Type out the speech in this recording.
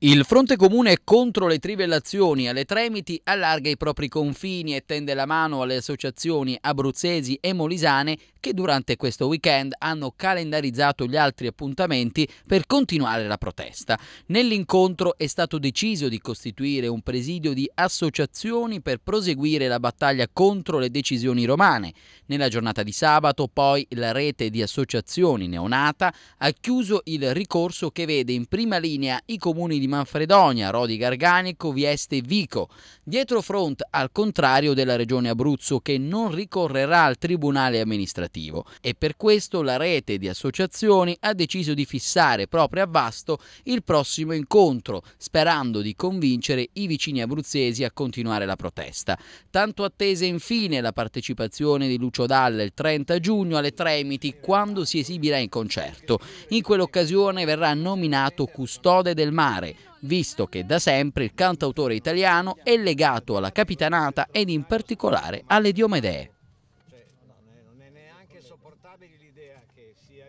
Il fronte comune contro le trivellazioni alle Tremiti allarga i propri confini e tende la mano alle associazioni abruzzesi e molisane che durante questo weekend hanno calendarizzato gli altri appuntamenti per continuare la protesta. Nell'incontro è stato deciso di costituire un presidio di associazioni per proseguire la battaglia contro le decisioni romane. Nella giornata di sabato poi la rete di associazioni neonata ha chiuso il ricorso che vede in prima linea i comuni di Manfredonia, Rodi Garganico, Vieste e Vico. Dietro front al contrario della regione Abruzzo che non ricorrerà al tribunale amministrativo e per questo la rete di associazioni ha deciso di fissare proprio a Vasto il prossimo incontro, sperando di convincere i vicini abruzzesi a continuare la protesta. Tanto attese infine la partecipazione di Lucio Dalla il 30 giugno alle Tremiti quando si esibirà in concerto. In quell'occasione verrà nominato custode del mare, visto che da sempre il cantautore italiano è legato alla capitanata ed in particolare alle Diomedee. Cioè,